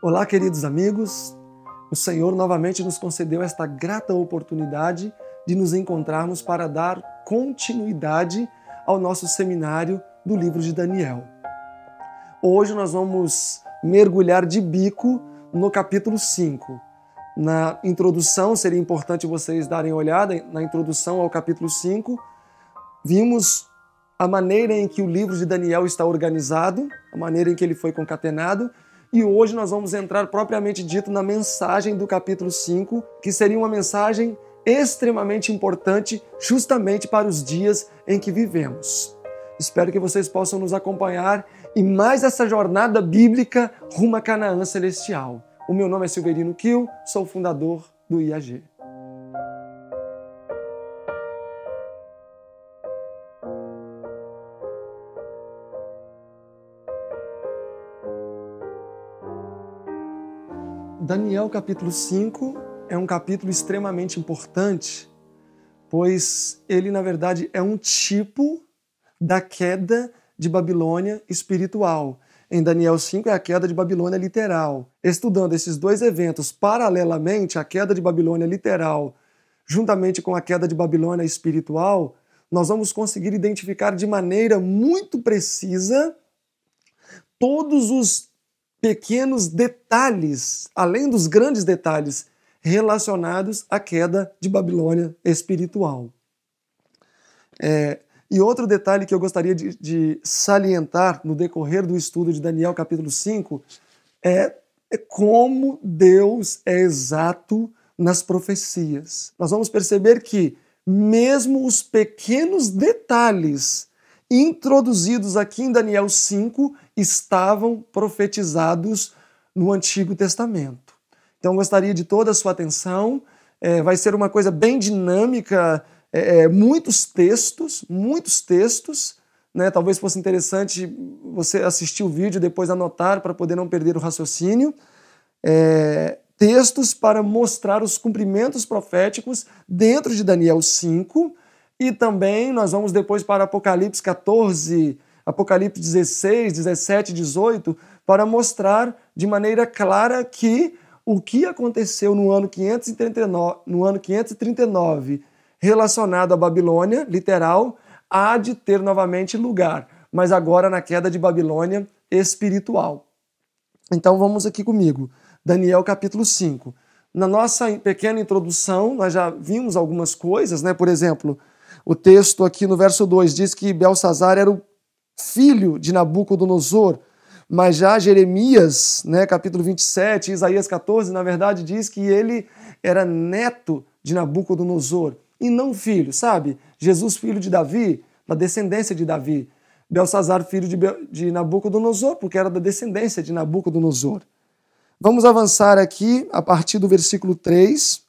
Olá, queridos amigos. O Senhor novamente nos concedeu esta grata oportunidade de nos encontrarmos para dar continuidade ao nosso seminário do livro de Daniel. Hoje nós vamos mergulhar de bico no capítulo 5. Na introdução, seria importante vocês darem olhada na introdução ao capítulo 5. Vimos a maneira em que o livro de Daniel está organizado, a maneira em que ele foi concatenado e hoje nós vamos entrar propriamente dito na mensagem do capítulo 5, que seria uma mensagem extremamente importante justamente para os dias em que vivemos. Espero que vocês possam nos acompanhar em mais essa jornada bíblica rumo a Canaã Celestial. O meu nome é Silverino Kiel, sou fundador do IAG. Daniel capítulo 5 é um capítulo extremamente importante, pois ele, na verdade, é um tipo da queda de Babilônia espiritual. Em Daniel 5 é a queda de Babilônia literal. Estudando esses dois eventos paralelamente, a queda de Babilônia literal, juntamente com a queda de Babilônia espiritual, nós vamos conseguir identificar de maneira muito precisa todos os pequenos detalhes, além dos grandes detalhes relacionados à queda de Babilônia espiritual. É, e outro detalhe que eu gostaria de, de, salientar no decorrer do estudo de Daniel capítulo 5 é, é como Deus é exato nas profecias. Nós vamos perceber que, mesmo os pequenos detalhes introduzidos aqui em Daniel 5 estavam profetizados no Antigo Testamento. Então, gostaria de toda a sua atenção. É, vai ser uma coisa bem dinâmica, é, é muitos textos, muitos textos. Né? Talvez fosse interessante você assistir o vídeo, depois anotar para poder não perder o raciocínio. É, textos para mostrar os cumprimentos proféticos dentro de Daniel 5 e também nós vamos depois para Apocalipse 14, Apocalipse 16, 17, 18, para mostrar de maneira clara que o que aconteceu no ano 539, no ano 539 relacionado à Babilônia, literal, há de ter novamente lugar, mas agora na queda de Babilônia espiritual. Então vamos aqui comigo, Daniel capítulo 5. Na nossa pequena introdução, nós já vimos algumas coisas, né? Por exemplo, o texto aqui no verso 2 diz que Belsazar era o filho de Nabucodonosor, mas já Jeremias, né, capítulo 27, Isaías 14, na verdade, diz que ele era neto de Nabucodonosor e não filho, sabe? Jesus, filho de Davi, da descendência de Davi. Belsazar, filho de, Be de Nabucodonosor, porque era da descendência de Nabucodonosor. Vamos avançar aqui a partir do versículo 3.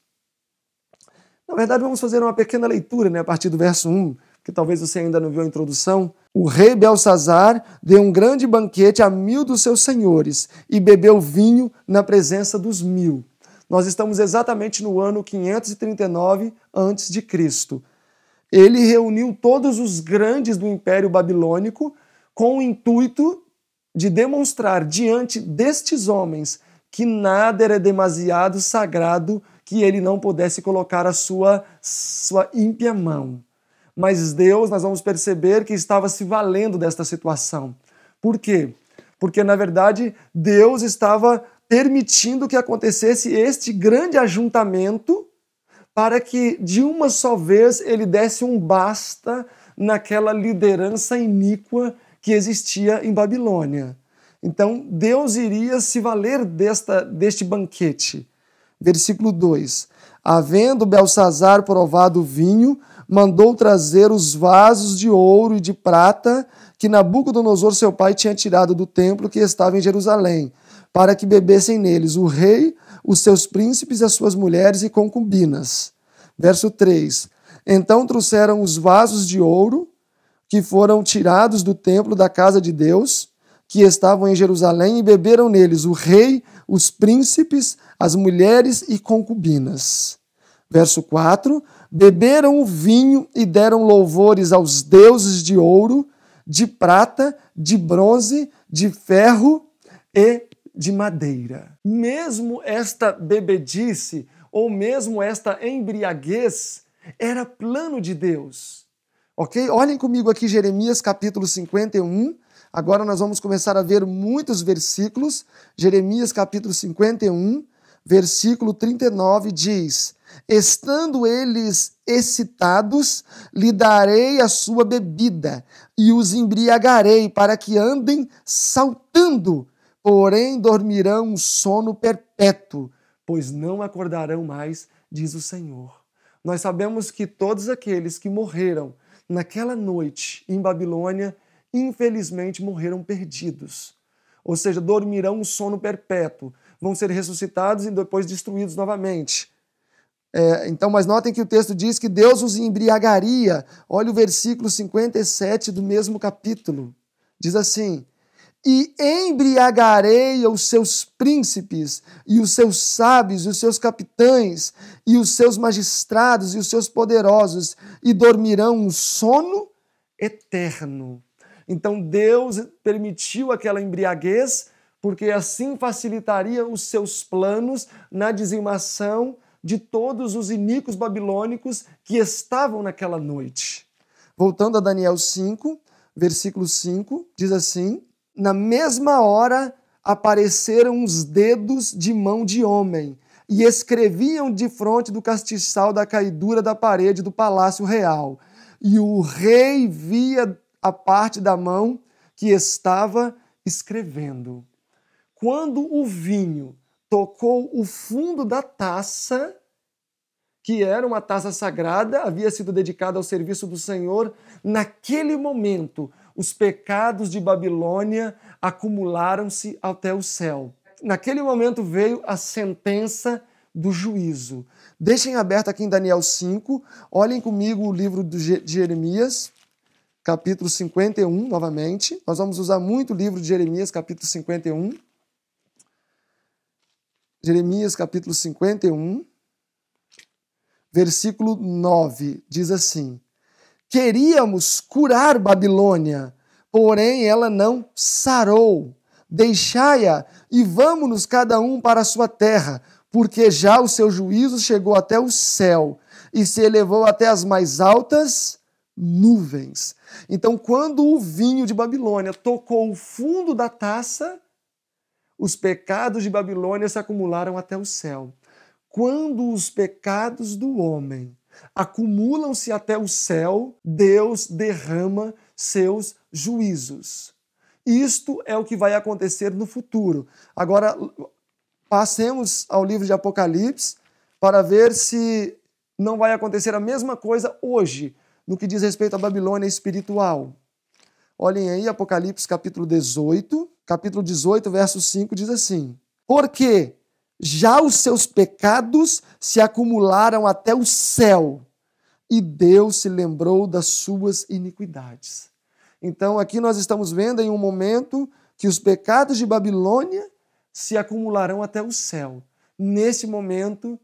Na verdade, vamos fazer uma pequena leitura né, a partir do verso 1, que talvez você ainda não viu a introdução. O rei Belsazar deu um grande banquete a mil dos seus senhores e bebeu vinho na presença dos mil. Nós estamos exatamente no ano 539 a.C. Ele reuniu todos os grandes do Império Babilônico com o intuito de demonstrar diante destes homens que nada era demasiado sagrado que ele não pudesse colocar a sua, sua ímpia mão. Mas Deus, nós vamos perceber que estava se valendo desta situação. Por quê? Porque, na verdade, Deus estava permitindo que acontecesse este grande ajuntamento para que, de uma só vez, ele desse um basta naquela liderança iníqua que existia em Babilônia. Então, Deus iria se valer desta, deste banquete Versículo 2: Havendo Belsazar provado o vinho, mandou trazer os vasos de ouro e de prata que Nabucodonosor, seu pai, tinha tirado do templo que estava em Jerusalém, para que bebessem neles o rei, os seus príncipes, as suas mulheres e concubinas. Verso 3: Então trouxeram os vasos de ouro que foram tirados do templo da casa de Deus, que estavam em Jerusalém, e beberam neles o rei, os príncipes, as mulheres e concubinas. Verso 4: Beberam o vinho e deram louvores aos deuses de ouro, de prata, de bronze, de ferro e de madeira. Mesmo esta bebedice, ou mesmo esta embriaguez, era plano de Deus. Ok? Olhem comigo aqui Jeremias capítulo 51. Agora nós vamos começar a ver muitos versículos. Jeremias capítulo 51, versículo 39 diz: Estando eles excitados, lhe darei a sua bebida e os embriagarei para que andem saltando, porém dormirão um sono perpétuo, pois não acordarão mais, diz o Senhor. Nós sabemos que todos aqueles que morreram naquela noite em Babilônia, infelizmente morreram perdidos. Ou seja, dormirão um sono perpétuo, vão ser ressuscitados e depois destruídos novamente. É, então, mas notem que o texto diz que Deus os embriagaria. Olha o versículo 57 do mesmo capítulo. Diz assim: E embriagarei os seus príncipes, e os seus sábios, e os seus capitães, e os seus magistrados, e os seus poderosos, e dormirão um sono eterno. Então Deus permitiu aquela embriaguez porque assim facilitaria os seus planos na dizimação de todos os iníquos babilônicos que estavam naquela noite. Voltando a Daniel 5, versículo 5, diz assim: Na mesma hora apareceram os dedos de mão de homem e escreviam de frente do castiçal da caidura da parede do palácio real. E o rei via a parte da mão que estava escrevendo quando o vinho tocou o fundo da taça, que era uma taça sagrada, havia sido dedicada ao serviço do Senhor, naquele momento os pecados de Babilônia acumularam-se até o céu. Naquele momento veio a sentença do juízo. Deixem aberto aqui em Daniel 5, olhem comigo o livro de Jeremias, capítulo 51, novamente. Nós vamos usar muito o livro de Jeremias, capítulo 51. Jeremias capítulo 51, versículo 9, diz assim: Queríamos curar Babilônia, porém ela não sarou. Deixai-a e vamos-nos cada um para a sua terra, porque já o seu juízo chegou até o céu e se elevou até as mais altas nuvens. Então, quando o vinho de Babilônia tocou o fundo da taça, os pecados de Babilônia se acumularam até o céu. Quando os pecados do homem acumulam-se até o céu, Deus derrama seus juízos. Isto é o que vai acontecer no futuro. Agora, passemos ao livro de Apocalipse para ver se não vai acontecer a mesma coisa hoje no que diz respeito à Babilônia espiritual. Olhem aí Apocalipse capítulo 18, capítulo 18, verso 5 diz assim: Porque já os seus pecados se acumularam até o céu, e Deus se lembrou das suas iniquidades. Então aqui nós estamos vendo em um momento que os pecados de Babilônia se acumularão até o céu. Nesse momento,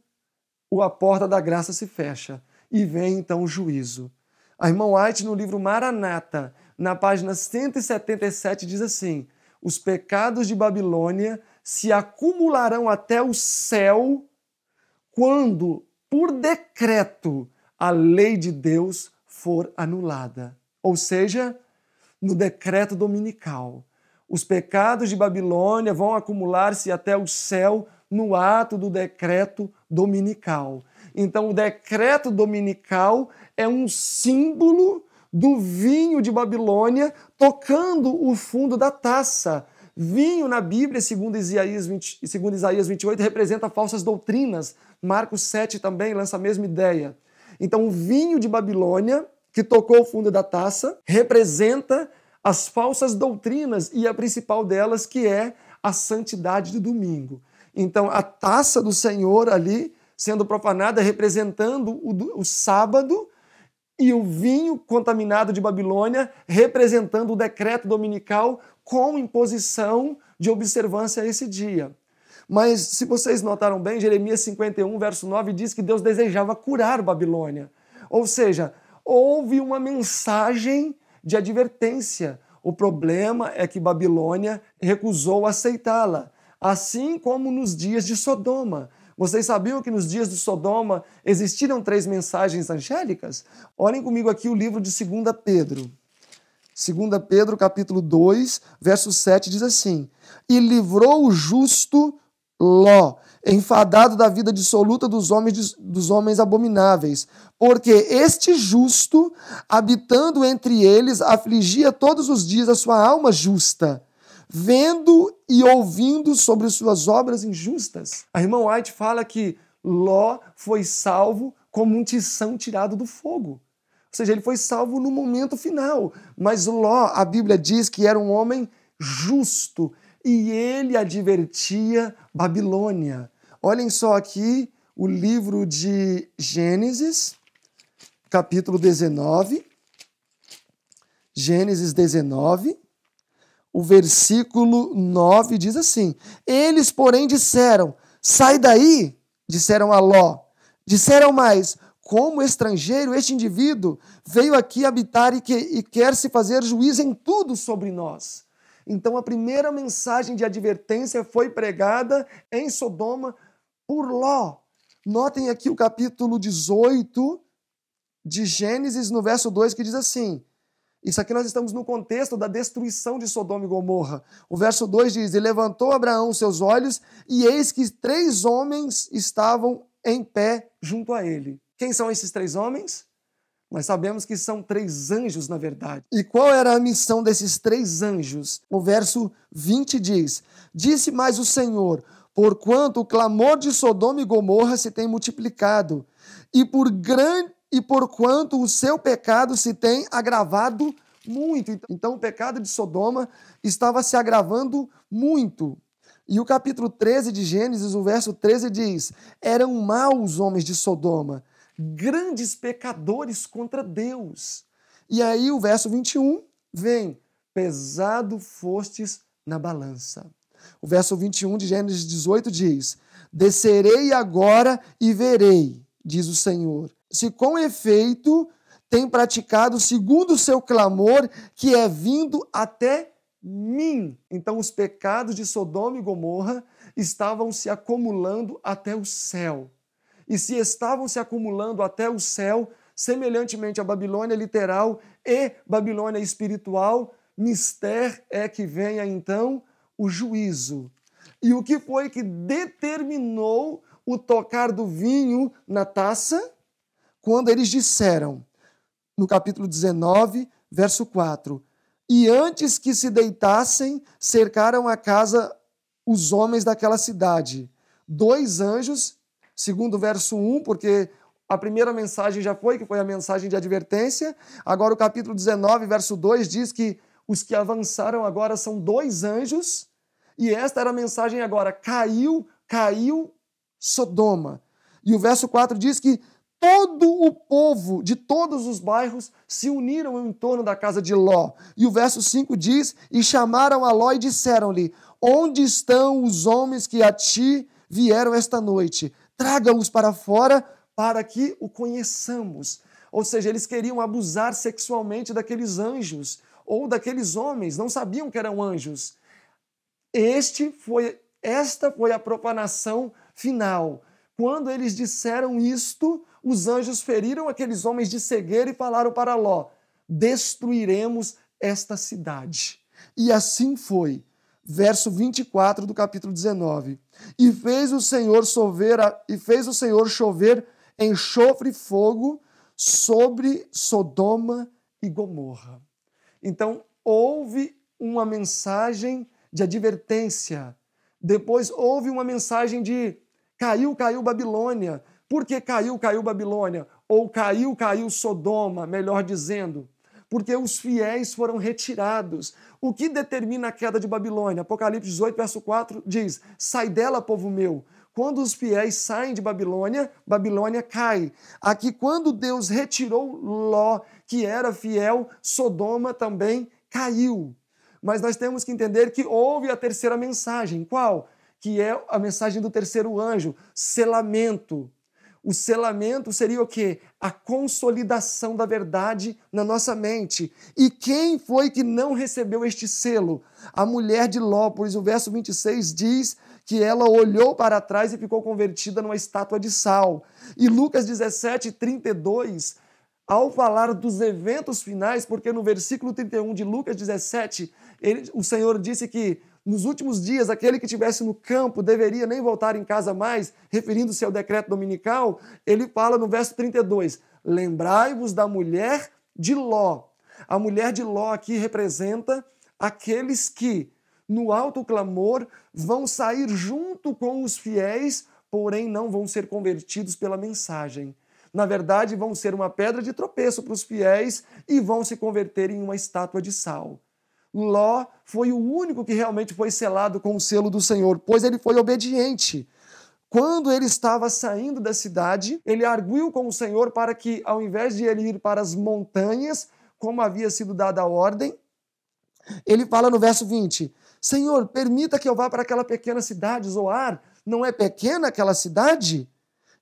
a porta da graça se fecha e vem então o juízo. A irmã White, no livro Maranata, na página 177, diz assim: Os pecados de Babilônia se acumularão até o céu quando, por decreto, a lei de Deus for anulada. Ou seja, no decreto dominical. Os pecados de Babilônia vão acumular-se até o céu no ato do decreto dominical. Então, o decreto dominical é um símbolo do vinho de Babilônia tocando o fundo da taça. Vinho na Bíblia, segundo Isaías, 20, segundo Isaías 28, representa falsas doutrinas. Marcos 7 também lança a mesma ideia. Então, o vinho de Babilônia, que tocou o fundo da taça, representa as falsas doutrinas e a principal delas, que é a santidade do domingo. Então, a taça do Senhor ali sendo profanada, representando o, o sábado e o vinho contaminado de Babilônia, representando o decreto dominical com imposição de observância a esse dia. Mas se vocês notaram bem, Jeremias 51, verso 9 diz que Deus desejava curar Babilônia. Ou seja, houve uma mensagem de advertência. O problema é que Babilônia recusou aceitá-la, assim como nos dias de Sodoma. Vocês sabiam que nos dias de Sodoma existiram três mensagens angélicas? Olhem comigo aqui o livro de 2 Pedro. 2 Pedro, capítulo 2, verso 7, diz assim: E livrou o justo Ló, enfadado da vida dissoluta dos homens, dos homens abomináveis, porque este justo, habitando entre eles, afligia todos os dias a sua alma justa vendo e ouvindo sobre suas obras injustas. A irmã White fala que Ló foi salvo como um tição tirado do fogo. Ou seja, ele foi salvo no momento final. Mas Ló, a Bíblia diz que era um homem justo e ele advertia Babilônia. Olhem só aqui o livro de Gênesis, capítulo 19. Gênesis 19 o versículo 9 diz assim: Eles, porém, disseram: Sai daí, disseram a Ló. Disseram mais: Como estrangeiro, este indivíduo veio aqui habitar e, que, e quer se fazer juiz em tudo sobre nós. Então, a primeira mensagem de advertência foi pregada em Sodoma por Ló. Notem aqui o capítulo 18 de Gênesis, no verso 2, que diz assim: isso aqui nós estamos no contexto da destruição de Sodoma e Gomorra. O verso 2 diz: E levantou Abraão seus olhos, e eis que três homens estavam em pé junto a ele. Quem são esses três homens? Nós sabemos que são três anjos, na verdade. E qual era a missão desses três anjos? O verso 20 diz: Disse mais o Senhor: Porquanto o clamor de Sodoma e Gomorra se tem multiplicado, e por grande e porquanto o seu pecado se tem agravado muito. Então, o pecado de Sodoma estava se agravando muito. E o capítulo 13 de Gênesis, o verso 13 diz: Eram maus os homens de Sodoma, grandes pecadores contra Deus. E aí o verso 21 vem: Pesado fostes na balança. O verso 21 de Gênesis 18 diz: Descerei agora e verei, diz o Senhor, se com efeito tem praticado segundo o seu clamor, que é vindo até mim. Então os pecados de Sodoma e Gomorra estavam se acumulando até o céu. E se estavam se acumulando até o céu, semelhantemente à Babilônia literal e Babilônia espiritual, mister é que venha então o juízo. E o que foi que determinou o tocar do vinho na taça? quando eles disseram, no capítulo 19, verso 4: E antes que se deitassem, cercaram a casa os homens daquela cidade. Dois anjos, segundo o verso 1, porque a primeira mensagem já foi, que foi a mensagem de advertência. Agora, o capítulo 19, verso 2 diz que os que avançaram agora são dois anjos. E esta era a mensagem agora: caiu, caiu Sodoma. E o verso 4 diz que todo o povo de todos os bairros se uniram em torno da casa de Ló. E o verso 5 diz: E chamaram a Ló e disseram-lhe: Onde estão os homens que a ti vieram esta noite? Traga-os para fora para que o conheçamos. Ou seja, eles queriam abusar sexualmente daqueles anjos ou daqueles homens, não sabiam que eram anjos. Este foi esta foi a profanação final. Quando eles disseram isto, os anjos feriram aqueles homens de cegueira e falaram para Ló: Destruiremos esta cidade. E assim foi. Verso 24 do capítulo 19. E fez o Senhor chover, e fez o Senhor chover enxofre e fogo sobre Sodoma e Gomorra. Então, houve uma mensagem de advertência. Depois houve uma mensagem de caiu, caiu Babilônia. Porque caiu, caiu Babilônia, ou caiu, caiu Sodoma, melhor dizendo, porque os fiéis foram retirados. O que determina a queda de Babilônia? Apocalipse 18, verso 4 diz: Sai dela, povo meu. Quando os fiéis saem de Babilônia, Babilônia cai. Aqui, quando Deus retirou Ló, que era fiel, Sodoma também caiu. Mas nós temos que entender que houve a terceira mensagem. Qual? Que é a mensagem do terceiro anjo: selamento. O selamento seria o quê? A consolidação da verdade na nossa mente. E quem foi que não recebeu este selo? A mulher de Ló, pois o verso 26 diz que ela olhou para trás e ficou convertida numa estátua de sal. E Lucas 17, 32, ao falar dos eventos finais, porque no versículo 31 de Lucas 17, ele, o Senhor disse que nos últimos dias, aquele que estivesse no campo deveria nem voltar em casa mais, referindo-se ao decreto dominical, ele fala no verso 32: Lembrai-vos da mulher de Ló. A mulher de Ló aqui representa aqueles que, no alto clamor, vão sair junto com os fiéis, porém não vão ser convertidos pela mensagem na verdade, vão ser uma pedra de tropeço para os fiéis e vão se converter em uma estátua de sal. Ló foi o único que realmente foi selado com o selo do Senhor, pois ele foi obediente. Quando ele estava saindo da cidade, ele arguiu com o Senhor para que, ao invés de ele ir para as montanhas, como havia sido dada a ordem, ele fala no verso 20: Senhor, permita que eu vá para aquela pequena cidade, Zoar. Não é pequena aquela cidade?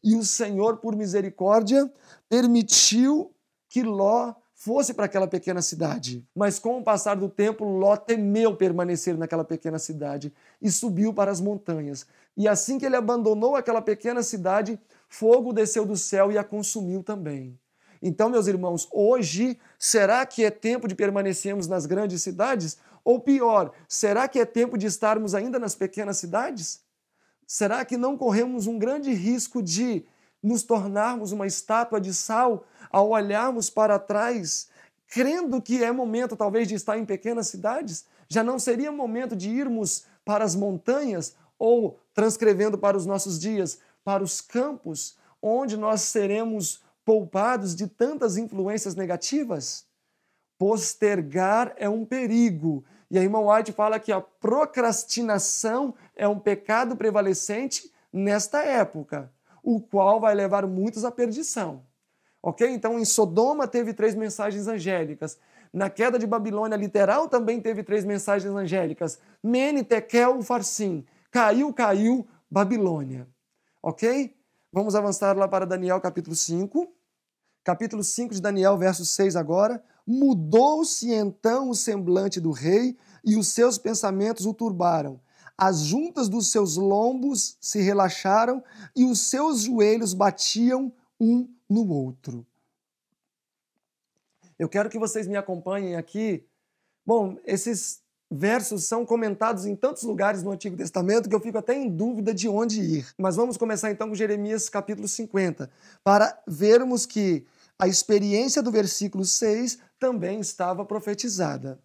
E o Senhor, por misericórdia, permitiu que Ló fosse para aquela pequena cidade. Mas com o passar do tempo, Ló temeu permanecer naquela pequena cidade e subiu para as montanhas. E assim que ele abandonou aquela pequena cidade, fogo desceu do céu e a consumiu também. Então, meus irmãos, hoje, será que é tempo de permanecermos nas grandes cidades? Ou pior, será que é tempo de estarmos ainda nas pequenas cidades? Será que não corremos um grande risco de nos tornarmos uma estátua de sal ao olharmos para trás, crendo que é momento talvez de estar em pequenas cidades, já não seria momento de irmos para as montanhas ou transcrevendo para os nossos dias, para os campos, onde nós seremos poupados de tantas influências negativas? Postergar é um perigo. E a irmã White fala que a procrastinação é um pecado prevalecente nesta época o qual vai levar muitos à perdição. Ok? Então, em Sodoma teve três mensagens angélicas. Na queda de Babilônia literal também teve três mensagens angélicas. Mene, Tekel, Farsim. Caiu, caiu, Babilônia. Ok? Vamos avançar lá para Daniel capítulo 5. Capítulo 5 de Daniel, verso 6 agora. Mudou-se então o semblante do rei e os seus pensamentos o turbaram. As juntas dos seus lombos se relaxaram e os seus joelhos batiam um no outro. Eu quero que vocês me acompanhem aqui. Bom, esses versos são comentados em tantos lugares no Antigo Testamento que eu fico até em dúvida de onde ir. Mas vamos começar então com Jeremias capítulo 50, para vermos que a experiência do versículo 6 também estava profetizada.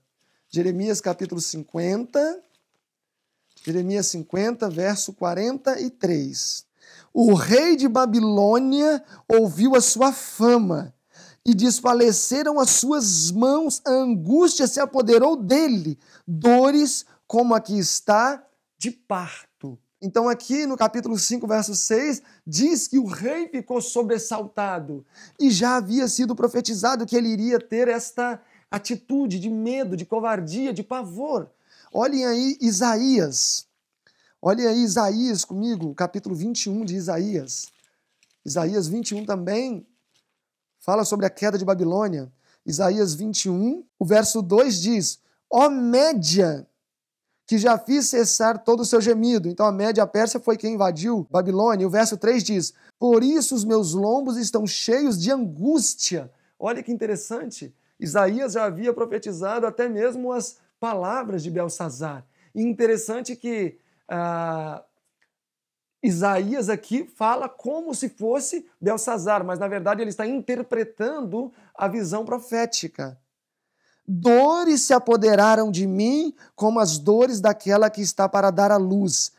Jeremias capítulo 50, Jeremias 50, verso 43. O rei de Babilônia ouviu a sua fama e desfaleceram as suas mãos, a angústia se apoderou dele, dores como a que está de parto. Então, aqui no capítulo 5, verso 6, diz que o rei ficou sobressaltado e já havia sido profetizado que ele iria ter esta atitude de medo, de covardia, de pavor. Olhem aí Isaías. Olhem aí Isaías comigo, capítulo 21 de Isaías. Isaías 21 também fala sobre a queda de Babilônia. Isaías 21, o verso 2 diz: Ó média, que já fiz cessar todo o seu gemido. Então a média a Pérsia foi quem invadiu Babilônia. E o verso 3 diz: Por isso os meus lombos estão cheios de angústia. Olha que interessante. Isaías já havia profetizado até mesmo as palavras de Belsazar. E interessante que ah, Isaías aqui fala como se fosse Belsazar, mas na verdade ele está interpretando a visão profética. Dores se apoderaram de mim, como as dores daquela que está para dar à luz.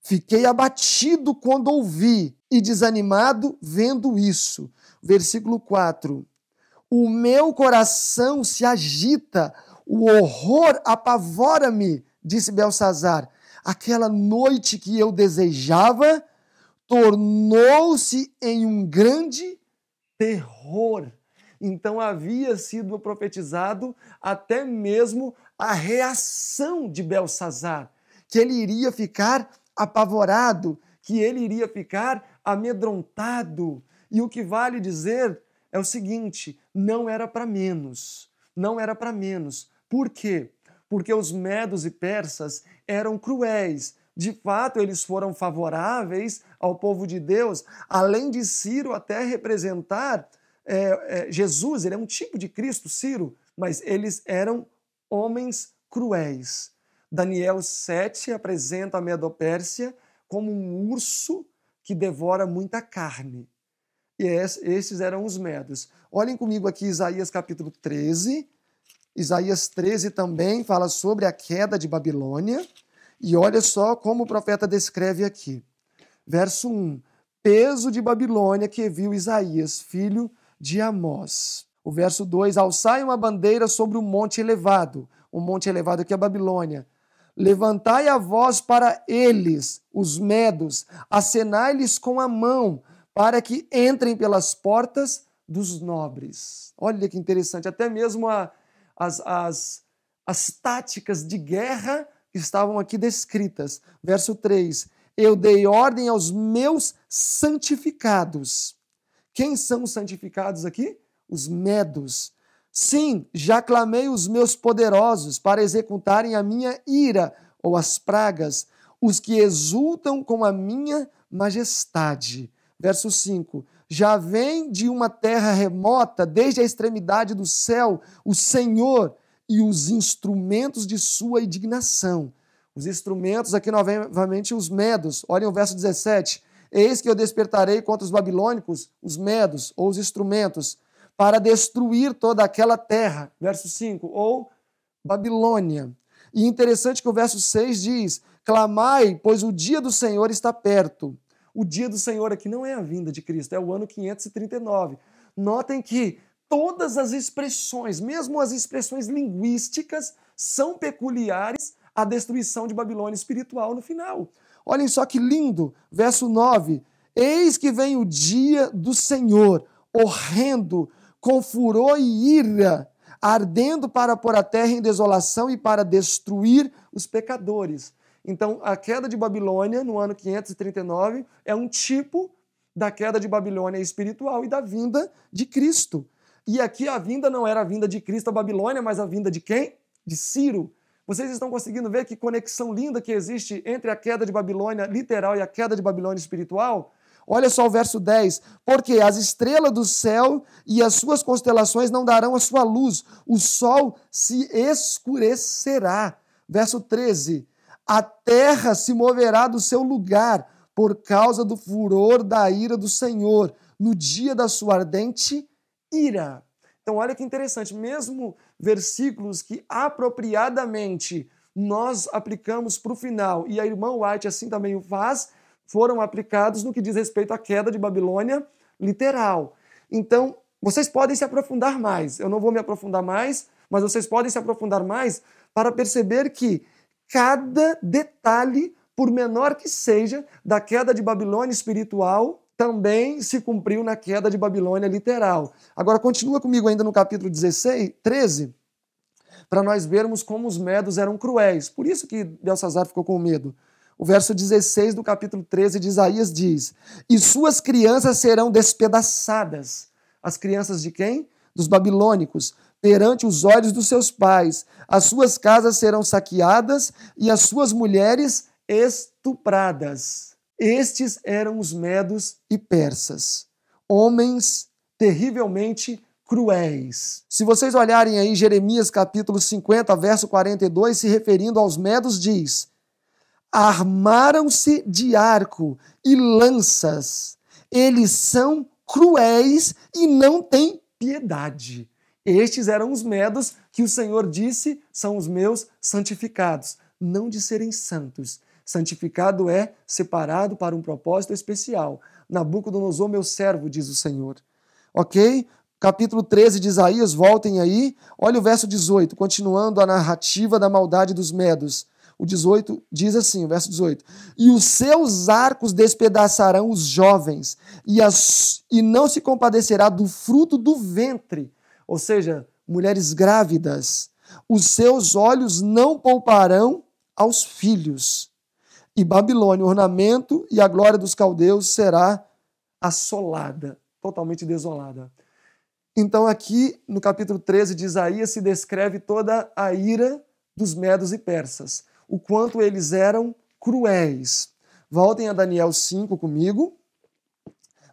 Fiquei abatido quando ouvi e desanimado vendo isso. Versículo 4. O meu coração se agita o horror apavora-me, disse Belsazar. Aquela noite que eu desejava tornou-se em um grande terror. Então havia sido profetizado até mesmo a reação de Belsazar, que ele iria ficar apavorado, que ele iria ficar amedrontado. E o que vale dizer é o seguinte: não era para menos, não era para menos. Por quê? Porque os medos e persas eram cruéis. De fato, eles foram favoráveis ao povo de Deus, além de Ciro até representar é, é, Jesus, ele é um tipo de Cristo, Ciro, mas eles eram homens cruéis. Daniel 7 apresenta a Medopérsia como um urso que devora muita carne. E esses eram os medos. Olhem comigo aqui Isaías capítulo 13, Isaías 13 também fala sobre a queda de Babilônia. E olha só como o profeta descreve aqui. Verso 1: Peso de Babilônia que viu Isaías, filho de Amós. O verso 2: Alçai uma bandeira sobre o um monte elevado, o um monte elevado que é a Babilônia. Levantai a voz para eles, os medos, acenai-lhes com a mão, para que entrem pelas portas dos nobres. Olha que interessante, até mesmo a, as, as, as táticas de guerra estavam aqui descritas. Verso 3: Eu dei ordem aos meus santificados. Quem são os santificados aqui? Os medos. Sim, já clamei os meus poderosos para executarem a minha ira ou as pragas, os que exultam com a minha majestade. Verso 5: já vem de uma terra remota, desde a extremidade do céu, o Senhor e os instrumentos de sua indignação. Os instrumentos, aqui novamente, os medos. Olhem o verso 17. Eis que eu despertarei contra os babilônicos os medos, ou os instrumentos, para destruir toda aquela terra. Verso 5. Ou Babilônia. E interessante que o verso 6 diz: Clamai, pois o dia do Senhor está perto o dia do Senhor aqui não é a vinda de Cristo, é o ano 539. Notem que todas as expressões, mesmo as expressões linguísticas, são peculiares à destruição de Babilônia espiritual no final. Olhem só que lindo, verso 9: Eis que vem o dia do Senhor, horrendo, com furor e ira, ardendo para pôr a terra em desolação e para destruir os pecadores. Então, a queda de Babilônia no ano 539 é um tipo da queda de Babilônia espiritual e da vinda de Cristo. E aqui a vinda não era a vinda de Cristo à Babilônia, mas a vinda de quem? De Ciro. Vocês estão conseguindo ver que conexão linda que existe entre a queda de Babilônia literal e a queda de Babilônia espiritual? Olha só o verso 10. Porque as estrelas do céu e as suas constelações não darão a sua luz, o sol se escurecerá. Verso 13 a terra se moverá do seu lugar por causa do furor da ira do Senhor no dia da sua ardente ira. Então, olha que interessante, mesmo versículos que apropriadamente nós aplicamos para o final, e a irmã White assim também o faz, foram aplicados no que diz respeito à queda de Babilônia literal. Então, vocês podem se aprofundar mais. Eu não vou me aprofundar mais, mas vocês podem se aprofundar mais para perceber que cada detalhe, por menor que seja, da queda de Babilônia espiritual também se cumpriu na queda de Babilônia literal. Agora continua comigo ainda no capítulo 16, 13, para nós vermos como os medos eram cruéis. Por isso que Belsazar ficou com medo. O verso 16 do capítulo 13 de Isaías diz: "E suas crianças serão despedaçadas". As crianças de quem? Dos babilônicos perante os olhos dos seus pais. As suas casas serão saqueadas e as suas mulheres estupradas. Estes eram os medos e persas, homens terrivelmente cruéis. Se vocês olharem aí Jeremias capítulo 50, verso 42, se referindo aos medos, diz: Armaram-se de arco e lanças, eles são cruéis e não têm piedade. Estes eram os medos que o Senhor disse são os meus santificados, não de serem santos. Santificado é separado para um propósito especial. Nabucodonosor, meu servo, diz o Senhor. Ok? Capítulo 13 de Isaías, voltem aí. Olha o verso 18, continuando a narrativa da maldade dos medos. O 18 diz assim, o verso 18: E os seus arcos despedaçarão os jovens, e, as, e não se compadecerá do fruto do ventre ou seja, mulheres grávidas, os seus olhos não pouparão aos filhos. E Babilônia, o ornamento e a glória dos caldeus será assolada, totalmente desolada. Então, aqui no capítulo 13 de Isaías se descreve toda a ira dos medos e persas, o quanto eles eram cruéis. Voltem a Daniel 5 comigo.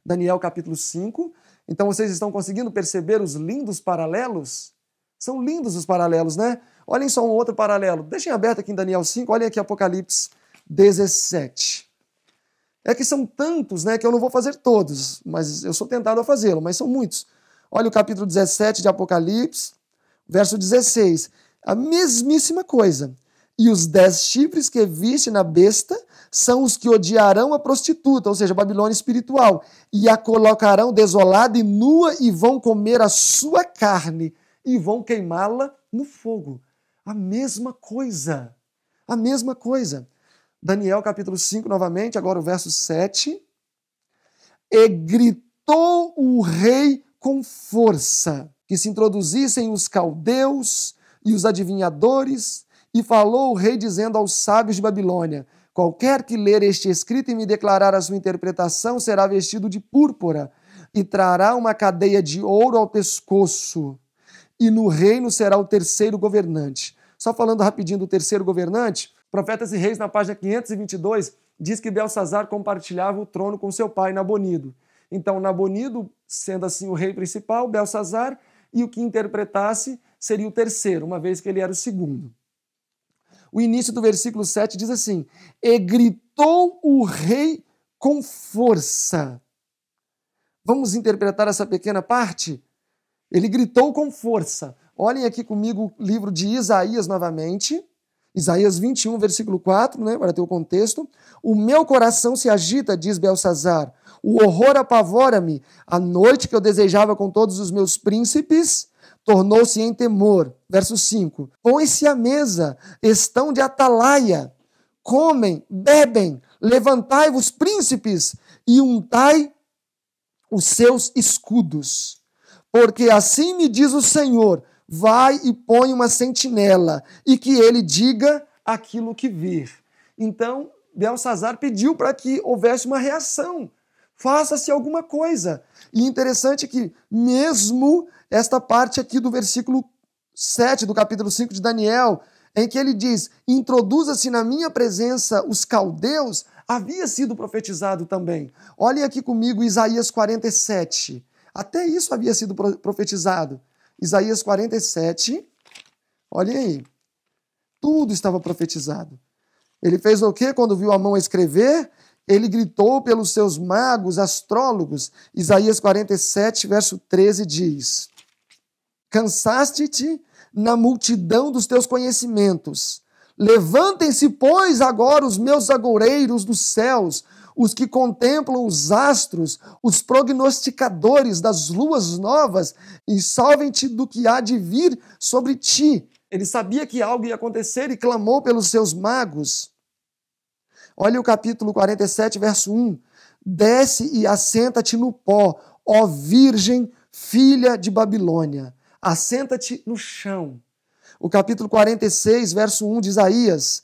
Daniel capítulo 5, então vocês estão conseguindo perceber os lindos paralelos? São lindos os paralelos, né? Olhem só um outro paralelo. Deixem aberto aqui em Daniel 5, olhem aqui Apocalipse 17. É que são tantos, né, que eu não vou fazer todos, mas eu sou tentado a fazê-lo, mas são muitos. Olha o capítulo 17 de Apocalipse, verso 16. A mesmíssima coisa. E os dez chifres que viste na besta são os que odiarão a prostituta, ou seja, a Babilônia espiritual, e a colocarão desolada e nua e vão comer a sua carne e vão queimá-la no fogo. A mesma coisa. A mesma coisa. Daniel capítulo 5 novamente, agora o verso 7. E gritou o rei com força que se introduzissem os caldeus e os adivinhadores, e falou o rei dizendo aos sábios de Babilônia: Qualquer que ler este escrito e me declarar a sua interpretação será vestido de púrpura e trará uma cadeia de ouro ao pescoço. E no reino será o terceiro governante. Só falando rapidinho do terceiro governante, Profetas e Reis, na página 522, diz que Belsazar compartilhava o trono com seu pai, Nabonido. Então, Nabonido, sendo assim o rei principal, Belsazar, e o que interpretasse seria o terceiro, uma vez que ele era o segundo. O início do versículo 7 diz assim: E gritou o rei com força. Vamos interpretar essa pequena parte? Ele gritou com força. Olhem aqui comigo o livro de Isaías novamente. Isaías 21, versículo 4, né, para ter o contexto. O meu coração se agita, diz Belsazar. O horror apavora-me. A noite que eu desejava com todos os meus príncipes tornou-se em temor. Verso 5: Põe-se à mesa, estão de atalaia, comem, bebem, levantai-vos, príncipes, e untai os seus escudos. Porque assim me diz o Senhor: vai e põe uma sentinela, e que ele diga aquilo que vir. Então, Belsazar pediu para que houvesse uma reação faça-se alguma coisa. E interessante que, mesmo esta parte aqui do versículo 7 do capítulo 5 de Daniel, em que ele diz: Introduza-se na minha presença os caldeus, havia sido profetizado também. Olhem aqui comigo Isaías 47. Até isso havia sido profetizado. Isaías 47, olhem aí. Tudo estava profetizado. Ele fez o quê quando viu a mão escrever? Ele gritou pelos seus magos, astrólogos. Isaías 47, verso 13 diz: Cansaste-te na multidão dos teus conhecimentos. Levantem-se, pois, agora os meus agoureiros dos céus, os que contemplam os astros, os prognosticadores das luas novas, e salvem-te do que há de vir sobre ti. Ele sabia que algo ia acontecer e clamou pelos seus magos. Olha o capítulo 47, verso 1. Desce e assenta-te no pó, ó Virgem, filha de Babilônia. Assenta-te no chão. O capítulo 46, verso 1 de Isaías.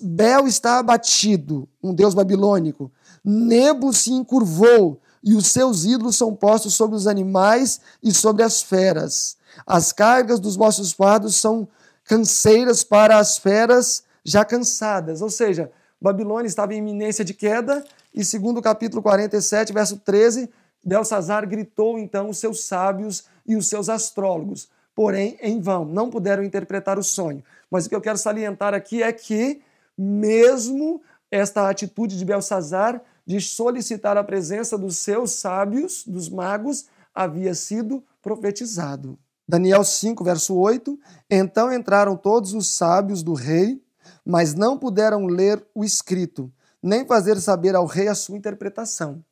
Bel está abatido, um deus babilônico. Nebo se encurvou, e os seus ídolos são postos sobre os animais e sobre as feras. As cargas dos vossos fardos são canseiras para as feras já cansadas. Ou seja, Babilônia estava em iminência de queda, e segundo o capítulo 47, verso 13, Belsazar gritou então os seus sábios e os seus astrólogos, porém em vão, não puderam interpretar o sonho. Mas o que eu quero salientar aqui é que, mesmo esta atitude de Belsazar de solicitar a presença dos seus sábios, dos magos, havia sido profetizado. Daniel 5, verso 8: Então entraram todos os sábios do rei mas não puderam ler o escrito, nem fazer saber ao rei a sua interpretação.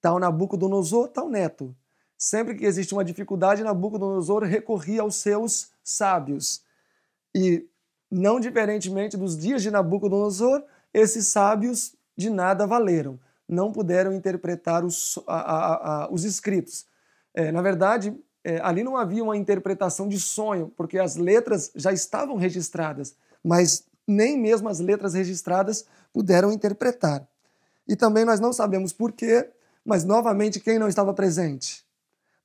Tal Nabucodonosor, tal neto. Sempre que existe uma dificuldade, Nabucodonosor recorria aos seus sábios. E, não diferentemente dos dias de Nabucodonosor, esses sábios de nada valeram, não puderam interpretar os, a, a, a, os escritos. É, na verdade, é, ali não havia uma interpretação de sonho, porque as letras já estavam registradas, mas nem mesmo as letras registradas puderam interpretar. E também nós não sabemos porquê, mas novamente quem não estava presente?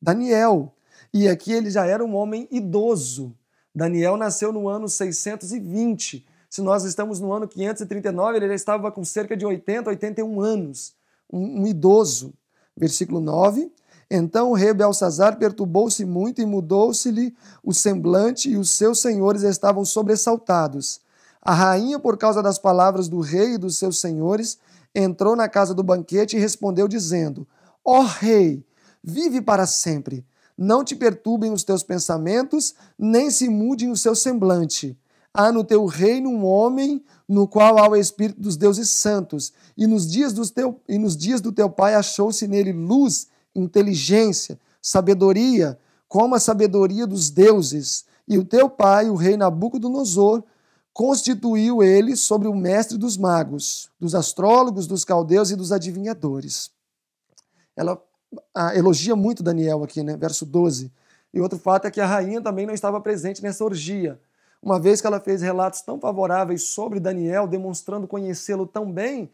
Daniel. E aqui ele já era um homem idoso. Daniel nasceu no ano 620. Se nós estamos no ano 539, ele já estava com cerca de 80, 81 anos. Um, um idoso. Versículo 9. Então o rei Belsazar perturbou-se muito e mudou-se-lhe o semblante, e os seus senhores estavam sobressaltados. A rainha, por causa das palavras do rei e dos seus senhores, entrou na casa do banquete e respondeu, dizendo: Ó oh, rei, vive para sempre. Não te perturbem os teus pensamentos, nem se mudem o seu semblante. Há no teu reino um homem no qual há o espírito dos deuses santos, e nos dias, dos teu, e nos dias do teu pai achou-se nele luz, inteligência, sabedoria, como a sabedoria dos deuses. E o teu pai, o rei Nabucodonosor, constituiu ele sobre o mestre dos magos, dos astrólogos, dos caldeus e dos adivinhadores. Ela elogia muito Daniel aqui, né? verso 12. E outro fato é que a rainha também não estava presente nessa orgia, uma vez que ela fez relatos tão favoráveis sobre Daniel, demonstrando conhecê-lo tão bem,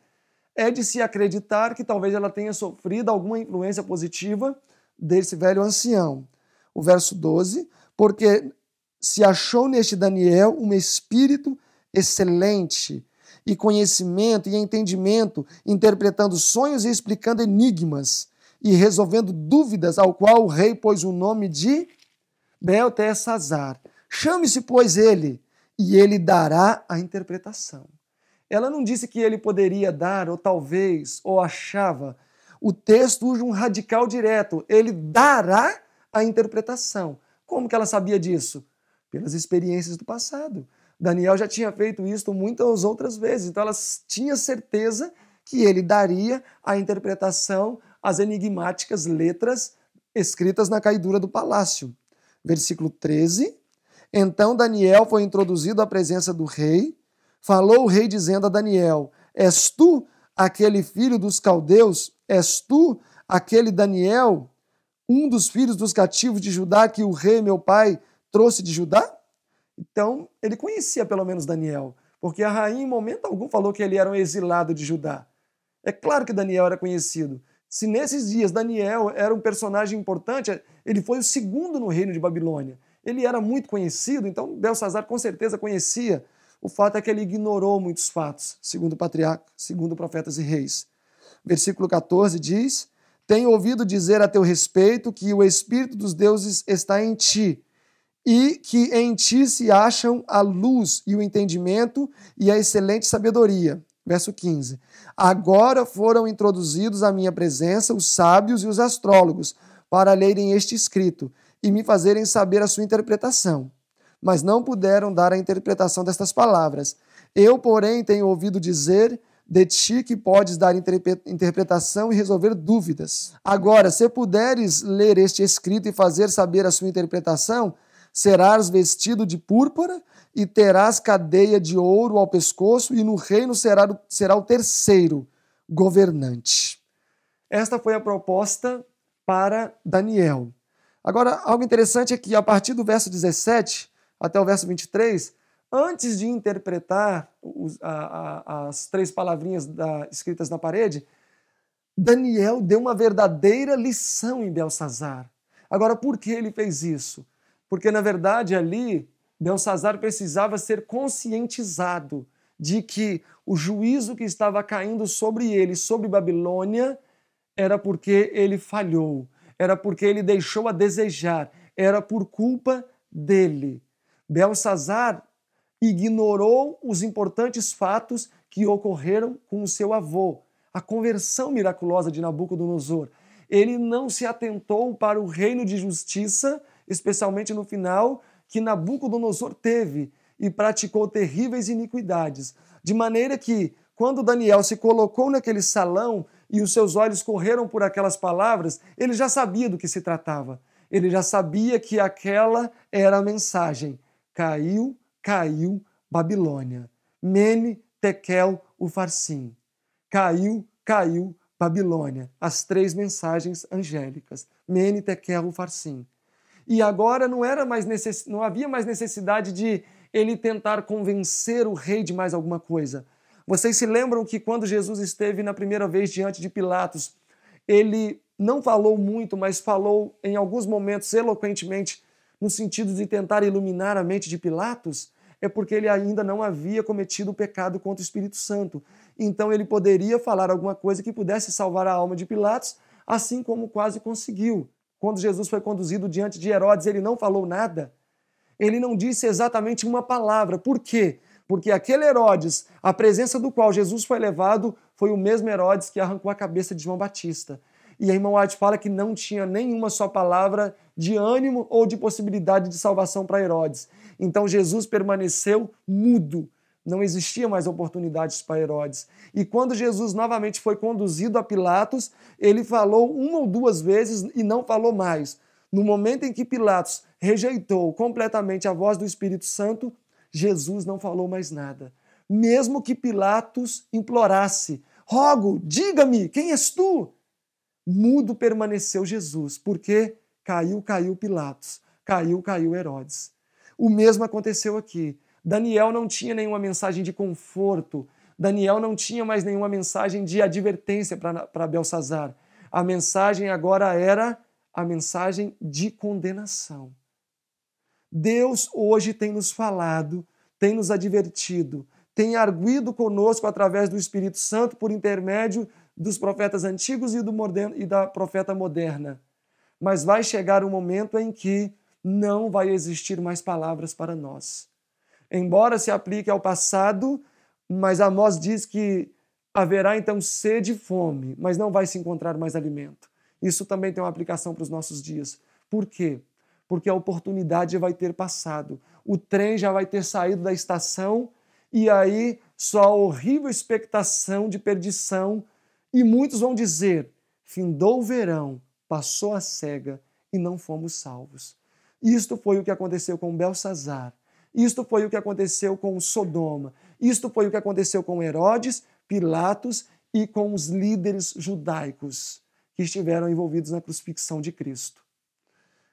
é de se acreditar que talvez ela tenha sofrido alguma influência positiva desse velho ancião. O verso 12, porque se achou neste Daniel um espírito excelente e conhecimento e entendimento, interpretando sonhos e explicando enigmas e resolvendo dúvidas, ao qual o rei pôs o nome de Beltesazar. Chame-se, pois, ele, e ele dará a interpretação. Ela não disse que ele poderia dar, ou talvez, ou achava. O texto usa um radical direto. Ele dará a interpretação. Como que ela sabia disso? pelas experiências do passado. Daniel já tinha feito isso muitas outras vezes, então ela tinha certeza que ele daria a interpretação às enigmáticas letras escritas na caidura do palácio. Versículo 13. Então Daniel foi introduzido à presença do rei. Falou o rei dizendo a Daniel: És tu aquele filho dos caldeus? És tu aquele Daniel, um dos filhos dos cativos de Judá que o rei, meu pai, trouxe de Judá? Então, ele conhecia pelo menos Daniel, porque a rainha, em momento algum, falou que ele era um exilado de Judá. É claro que Daniel era conhecido. Se nesses dias Daniel era um personagem importante, ele foi o segundo no reino de Babilônia. Ele era muito conhecido, então Belsazar com certeza conhecia. O fato é que ele ignorou muitos fatos, segundo o patriarca, segundo profetas e reis. Versículo 14 diz: Tenho ouvido dizer a teu respeito que o espírito dos deuses está em ti e que em ti se acham a luz e o entendimento e a excelente sabedoria. Verso 15. Agora foram introduzidos à minha presença os sábios e os astrólogos para lerem este escrito e me fazerem saber a sua interpretação. Mas não puderam dar a interpretação destas palavras. Eu, porém, tenho ouvido dizer de ti que podes dar interpretação e resolver dúvidas. Agora, se puderes ler este escrito e fazer saber a sua interpretação, serás vestido de púrpura e terás cadeia de ouro ao pescoço, e no reino será, será o terceiro governante. Esta foi a proposta para Daniel. Agora, algo interessante é que a partir do verso 17 até o verso 23, antes de interpretar os, a, a, as três palavrinhas da, escritas na parede, Daniel deu uma verdadeira lição em Belsazar. Agora, por que ele fez isso? Porque, na verdade, ali, Belsazar precisava ser conscientizado de que o juízo que estava caindo sobre ele, sobre Babilônia, era porque ele falhou, era porque ele deixou a desejar, era por culpa dele. Belsazar ignorou os importantes fatos que ocorreram com o seu avô, a conversão miraculosa de Nabucodonosor. Ele não se atentou para o reino de justiça especialmente no final que Nabucodonosor teve e praticou terríveis iniquidades. De maneira que, quando Daniel se colocou naquele salão e os seus olhos correram por aquelas palavras, ele já sabia do que se tratava. Ele já sabia que aquela era a mensagem. Caiu, caiu Babilônia. Mene, Tekel, o Farsim. Caiu, caiu Babilônia. As três mensagens angélicas. Mene, Tekel, o Farsim. E agora não era mais necess... não havia mais necessidade de ele tentar convencer o rei de mais alguma coisa. Vocês se lembram que quando Jesus esteve na primeira vez diante de Pilatos, ele não falou muito, mas falou em alguns momentos eloquentemente no sentido de tentar iluminar a mente de Pilatos, é porque ele ainda não havia cometido o pecado contra o Espírito Santo. Então ele poderia falar alguma coisa que pudesse salvar a alma de Pilatos, assim como quase conseguiu. Quando Jesus foi conduzido diante de Herodes, ele não falou nada. Ele não disse exatamente uma palavra. Por quê? Porque aquele Herodes, a presença do qual Jesus foi levado, foi o mesmo Herodes que arrancou a cabeça de João Batista. E a irmã White fala que não tinha nenhuma só palavra de ânimo ou de possibilidade de salvação para Herodes. Então Jesus permaneceu mudo não existia mais oportunidades para Herodes. E quando Jesus novamente foi conduzido a Pilatos, ele falou uma ou duas vezes e não falou mais. No momento em que Pilatos rejeitou completamente a voz do Espírito Santo, Jesus não falou mais nada. Mesmo que Pilatos implorasse: Rogo, diga-me, quem és tu? Mudo permaneceu Jesus, porque caiu, caiu Pilatos, caiu, caiu Herodes. O mesmo aconteceu aqui. Daniel não tinha nenhuma mensagem de conforto. Daniel não tinha mais nenhuma mensagem de advertência para Belsazar. A mensagem agora era a mensagem de condenação. Deus hoje tem nos falado, tem nos advertido, tem arguído conosco através do Espírito Santo por intermédio dos profetas antigos e, do moderno, e da profeta moderna. Mas vai chegar o um momento em que não vai existir mais palavras para nós embora se aplique ao passado, mas Amós diz que haverá então sede e fome, mas não vai se encontrar mais alimento. Isso também tem uma aplicação para os nossos dias. Por quê? Porque a oportunidade vai ter passado, o trem já vai ter saído da estação e aí só a horrível expectação de perdição. E muitos vão dizer: findou o verão, passou a cega e não fomos salvos. Isto foi o que aconteceu com Belsazar, isto foi o que aconteceu com Sodoma. Isto foi o que aconteceu com Herodes, Pilatos e com os líderes judaicos que estiveram envolvidos na crucifixão de Cristo.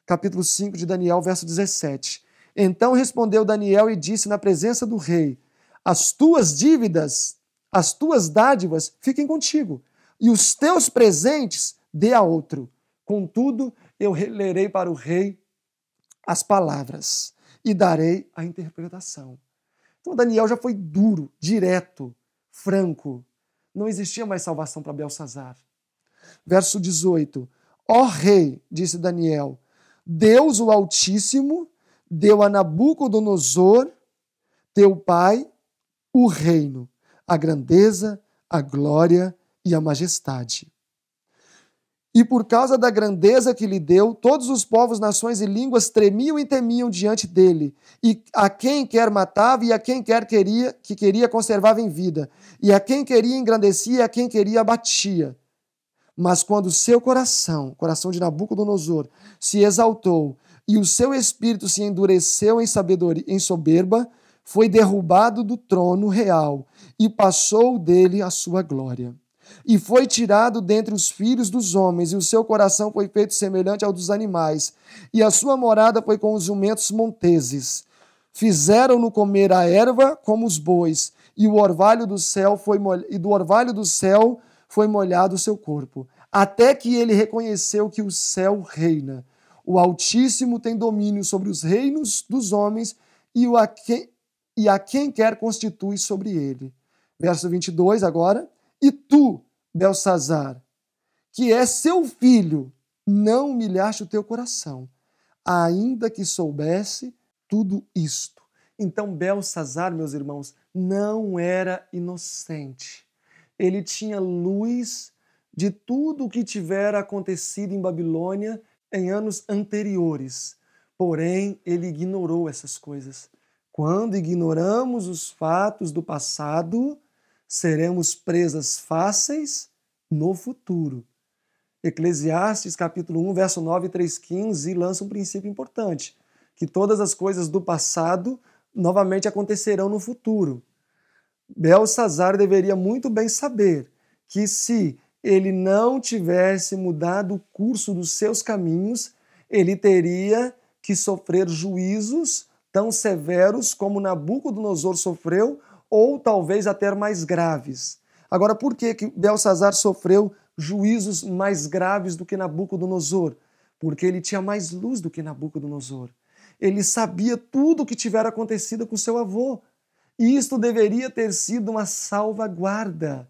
Capítulo 5 de Daniel, verso 17. Então respondeu Daniel e disse na presença do rei: As tuas dívidas, as tuas dádivas fiquem contigo, e os teus presentes dê a outro. Contudo, eu lerei para o rei as palavras e darei a interpretação. Então Daniel já foi duro, direto, franco. Não existia mais salvação para Belsazar. Verso 18: Ó rei, disse Daniel, Deus o Altíssimo deu a Nabucodonosor, teu pai, o reino, a grandeza, a glória e a majestade. E por causa da grandeza que lhe deu, todos os povos, nações e línguas tremiam e temiam diante dele. E a quem quer matava, e a quem quer queria, que queria conservava em vida. E a quem queria engrandecia, e a quem queria abatia. Mas quando seu coração, coração de Nabucodonosor, se exaltou e o seu espírito se endureceu em sabedoria, em soberba, foi derrubado do trono real e passou dele a sua glória. E foi tirado dentre os filhos dos homens, e o seu coração foi feito semelhante ao dos animais, e a sua morada foi com os jumentos monteses. Fizeram-no comer a erva como os bois, e o orvalho do céu foi e do orvalho do céu foi molhado o seu corpo, até que ele reconheceu que o céu reina. O Altíssimo tem domínio sobre os reinos dos homens e o a quem, e a quem quer constitui sobre ele. Verso 22 agora. E tu, Belsazar, que é seu filho, não humilhaste o teu coração, ainda que soubesse tudo isto. Então, Belsazar, meus irmãos, não era inocente. Ele tinha luz de tudo o que tivera acontecido em Babilônia em anos anteriores. Porém, ele ignorou essas coisas. Quando ignoramos os fatos do passado, seremos presas fáceis no futuro. Eclesiastes capítulo 1, verso 9 e 3, lança um princípio importante, que todas as coisas do passado novamente acontecerão no futuro. Belsazar deveria muito bem saber que se ele não tivesse mudado o curso dos seus caminhos, ele teria que sofrer juízos tão severos como Nabucodonosor sofreu ou talvez até mais graves. Agora, por que, que Belsazar sofreu juízos mais graves do que Nabucodonosor? Porque ele tinha mais luz do que Nabucodonosor. Ele sabia tudo o que tivera acontecido com seu avô. E isto deveria ter sido uma salvaguarda.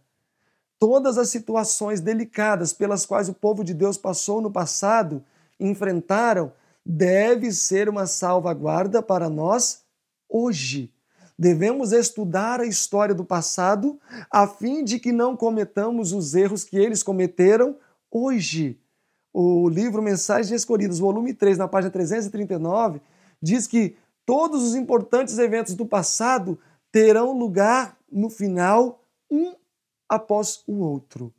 Todas as situações delicadas pelas quais o povo de Deus passou no passado, enfrentaram, deve ser uma salvaguarda para nós hoje. Devemos estudar a história do passado a fim de que não cometamos os erros que eles cometeram hoje. O livro Mensagens Escolhidas, volume 3, na página 339, diz que todos os importantes eventos do passado terão lugar no final, um após o outro.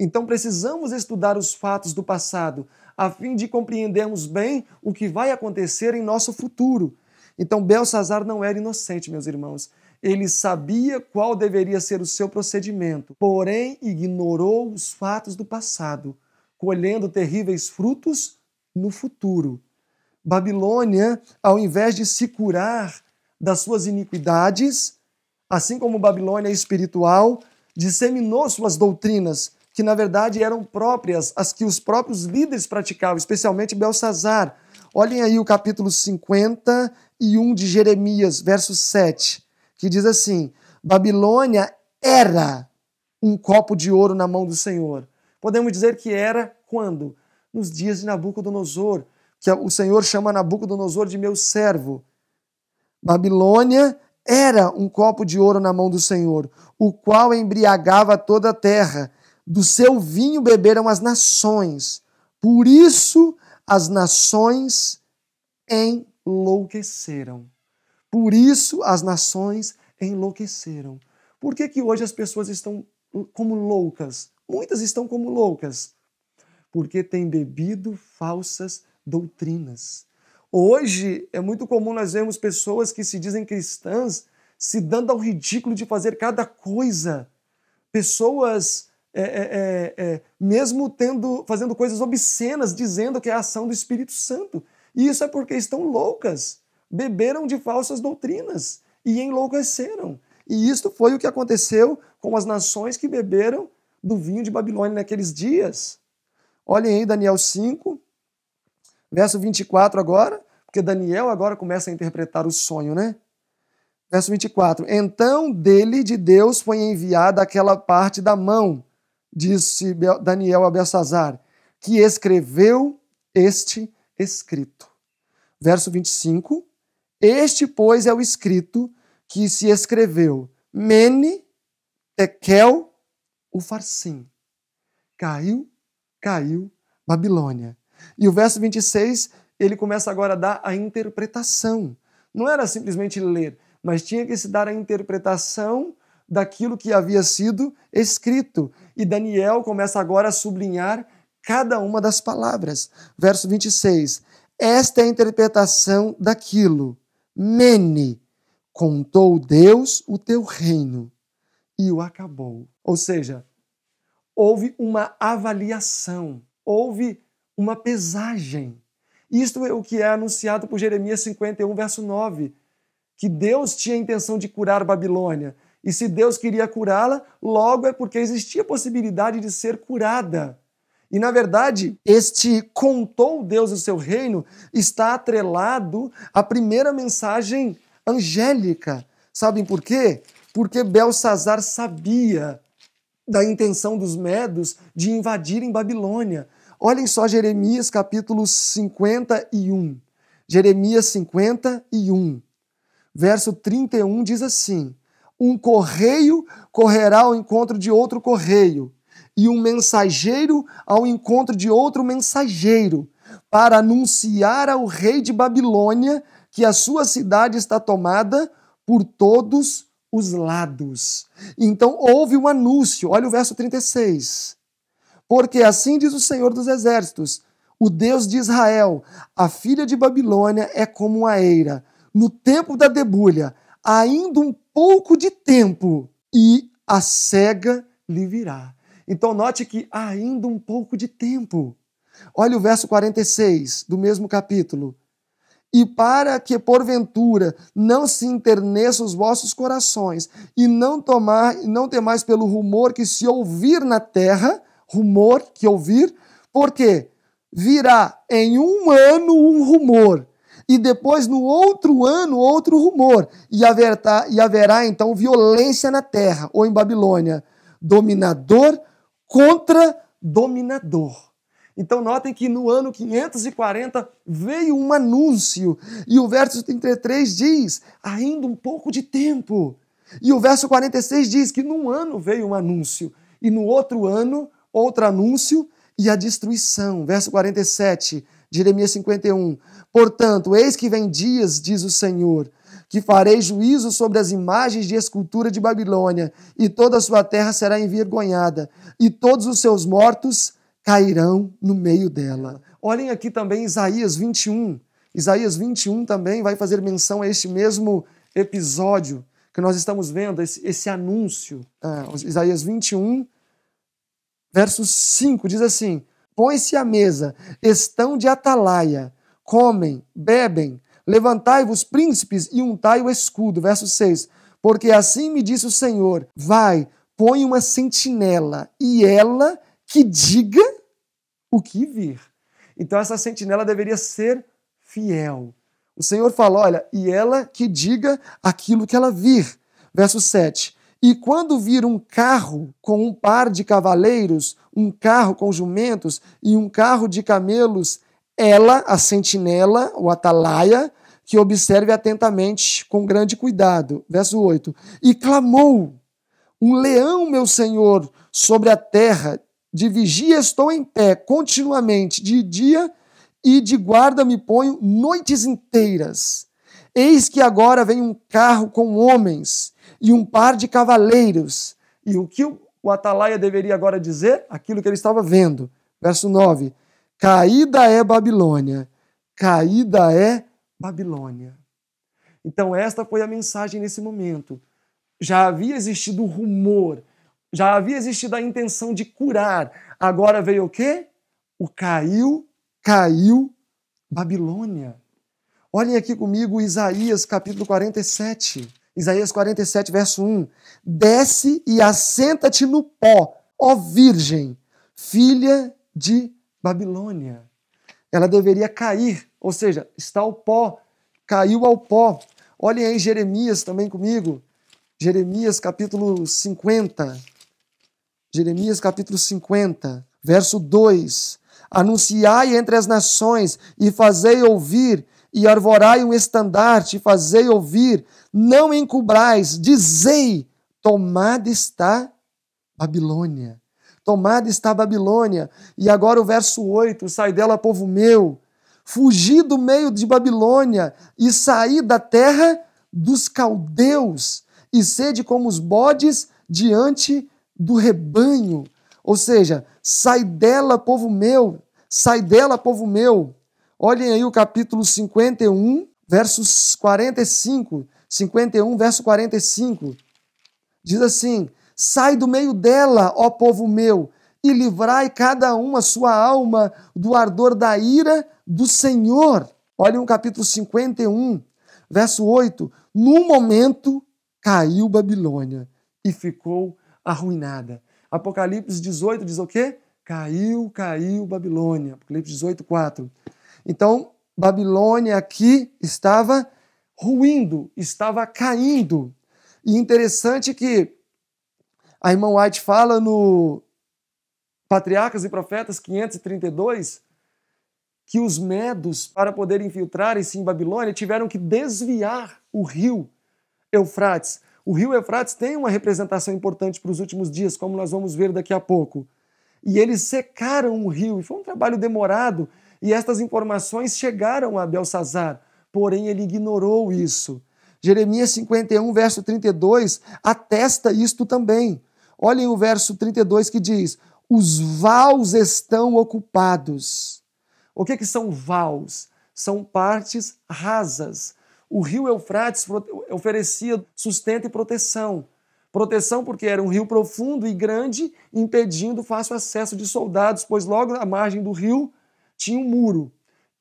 Então precisamos estudar os fatos do passado, a fim de compreendermos bem o que vai acontecer em nosso futuro. Então Belsazar não era inocente, meus irmãos. Ele sabia qual deveria ser o seu procedimento, porém ignorou os fatos do passado, colhendo terríveis frutos no futuro. Babilônia, ao invés de se curar das suas iniquidades, assim como Babilônia espiritual, disseminou suas doutrinas, que na verdade eram próprias, as que os próprios líderes praticavam, especialmente Belsazar. Olhem aí o capítulo 50, e 1 de Jeremias, verso 7, que diz assim: Babilônia era um copo de ouro na mão do Senhor. Podemos dizer que era quando? Nos dias de Nabucodonosor, que o Senhor chama Nabucodonosor de meu servo. Babilônia era um copo de ouro na mão do Senhor, o qual embriagava toda a terra. Do seu vinho beberam as nações. Por isso as nações em enlouqueceram. Por isso as nações enlouqueceram. Por que, que hoje as pessoas estão hum, como loucas? Muitas estão como loucas. Porque têm bebido falsas doutrinas. Hoje é muito comum nós vermos pessoas que se dizem cristãs se dando ao ridículo de fazer cada coisa. Pessoas é, é, é, é mesmo tendo, fazendo coisas obscenas, dizendo que é a ação do Espírito Santo. E isso é porque estão loucas, beberam de falsas doutrinas e enlouqueceram. E isto foi o que aconteceu com as nações que beberam do vinho de Babilônia naqueles dias. Olhem aí Daniel 5, verso 24 agora, porque Daniel agora começa a interpretar o sonho, né? Verso 24. Então dele, de Deus, foi enviada aquela parte da mão, disse Daniel a Belsazar, que escreveu este escrito verso 25, este, pois, é o escrito que se escreveu: Mene, Tekel, Ufarsim. Caiu, caiu Babilônia. E o verso 26, ele começa agora a dar a interpretação. Não era simplesmente ler, mas tinha que se dar a interpretação daquilo que havia sido escrito. E Daniel começa agora a sublinhar cada uma das palavras. Verso 26: esta é a interpretação daquilo. Mene, contou Deus o teu reino e o acabou. Ou seja, houve uma avaliação, houve uma pesagem. Isto é o que é anunciado por Jeremias 51, verso 9, que Deus tinha a intenção de curar Babilônia. E se Deus queria curá-la, logo é porque existia a possibilidade de ser curada. E na verdade, este contou Deus o seu reino está atrelado à primeira mensagem angélica. Sabem por quê? Porque Belsazar sabia da intenção dos medos de invadirem Babilônia. Olhem só Jeremias capítulo 51. Jeremias 51, verso 31 diz assim: Um correio correrá ao encontro de outro correio e um mensageiro ao encontro de outro mensageiro para anunciar ao rei de Babilônia que a sua cidade está tomada por todos os lados. Então houve um anúncio. Olha o verso 36. Porque assim diz o Senhor dos Exércitos, o Deus de Israel, a filha de Babilônia é como a eira, no tempo da debulha, ainda um pouco de tempo, e a cega lhe virá. Então note que ainda um pouco de tempo. Olha o verso 46 do mesmo capítulo. E para que porventura não se interneçam os vossos corações e não tomar não temais pelo rumor que se ouvir na terra, rumor que ouvir, porque virá em um ano um rumor e depois no outro ano outro rumor e haverá, e haverá então violência na terra ou em Babilônia, dominador contra-dominador. Então, notem que no ano 540 veio um anúncio, e o verso 33 diz: ainda um pouco de tempo. E o verso 46 diz que num ano veio um anúncio, e no outro ano, outro anúncio e a destruição. Verso 47, Jeremias 51. Portanto, eis que vem dias, diz o Senhor, que farei juízo sobre as imagens de escultura de Babilônia, e toda a sua terra será envergonhada, e todos os seus mortos cairão no meio dela. Olhem aqui também Isaías 21. Isaías 21 também vai fazer menção a este mesmo episódio que nós estamos vendo, esse, esse anúncio. É, Isaías 21, verso 5, diz assim: Põe-se à mesa, estão de atalaia, comem, bebem, Levantai-vos, príncipes, e untai o escudo. Verso 6. Porque assim me disse o Senhor: Vai, põe uma sentinela, e ela que diga o que vir. Então, essa sentinela deveria ser fiel. O Senhor fala: Olha, e ela que diga aquilo que ela vir. Verso 7. E quando vir um carro com um par de cavaleiros, um carro com jumentos e um carro de camelos, ela, a sentinela, o atalaia, que observe atentamente com grande cuidado. Verso 8. E clamou: Um leão, meu senhor, sobre a terra, de vigia estou em pé continuamente, de dia e de guarda me ponho noites inteiras. Eis que agora vem um carro com homens e um par de cavaleiros. E o que o atalaia deveria agora dizer? Aquilo que ele estava vendo. Verso 9: Caída é Babilônia, caída é Babilônia. Então, esta foi a mensagem nesse momento. Já havia existido o rumor, já havia existido a intenção de curar. Agora veio o quê? O caiu, caiu Babilônia. Olhem aqui comigo Isaías capítulo 47. Isaías 47, verso 1. Desce e assenta-te no pó, ó Virgem, filha de Babilônia. Ela deveria cair ou seja, está ao pó, caiu ao pó. Olhem aí Jeremias também comigo. Jeremias capítulo 50. Jeremias capítulo 50, verso 2. Anunciai entre as nações e fazei ouvir, e arvorai um estandarte, e fazei ouvir, não encubrais, dizei: tomada está Babilônia. Tomada está Babilônia. E agora o verso 8: sai dela, povo meu fugir do meio de Babilônia e sair da terra dos caldeus e sede como os bodes diante do rebanho. Ou seja, sai dela, povo meu, sai dela, povo meu. Olhem aí o capítulo 51, versos 45. 51, verso 45. Diz assim: Sai do meio dela, ó povo meu, e livrai cada um a sua alma do ardor da ira do Senhor. Olha um capítulo 51, verso 8. No momento caiu Babilônia e ficou arruinada. Apocalipse 18 diz o quê? Caiu, caiu Babilônia. Apocalipse 18, 4. Então, Babilônia aqui estava ruindo, estava caindo. E interessante que a irmã White fala no, Patriarcas e Profetas 532, que os medos, para poder infiltrarem-se em Babilônia, tiveram que desviar o rio Eufrates. O rio Eufrates tem uma representação importante para os últimos dias, como nós vamos ver daqui a pouco. E eles secaram o rio, e foi um trabalho demorado, e estas informações chegaram a Belsazar, porém ele ignorou isso. Jeremias 51, verso 32, atesta isto também. Olhem o verso 32 que diz: os vals estão ocupados. O que, que são vals? São partes rasas. O rio Eufrates oferecia sustento e proteção. Proteção porque era um rio profundo e grande, impedindo fácil acesso de soldados, pois logo na margem do rio tinha um muro.